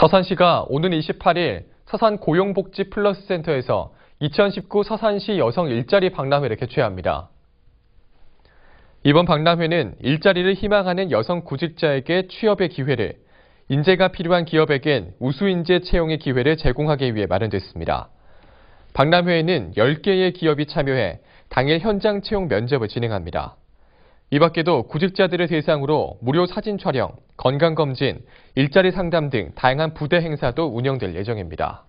서산시가 오는 28일 서산 고용복지 플러스 센터에서 2019 서산시 여성 일자리 박람회를 개최합니다. 이번 박람회는 일자리를 희망하는 여성 구직자에게 취업의 기회를, 인재가 필요한 기업에겐 우수인재 채용의 기회를 제공하기 위해 마련됐습니다. 박람회에는 10개의 기업이 참여해 당일 현장 채용 면접을 진행합니다. 이 밖에도 구직자들을 대상으로 무료 사진 촬영, 건강검진, 일자리 상담 등 다양한 부대 행사도 운영될 예정입니다.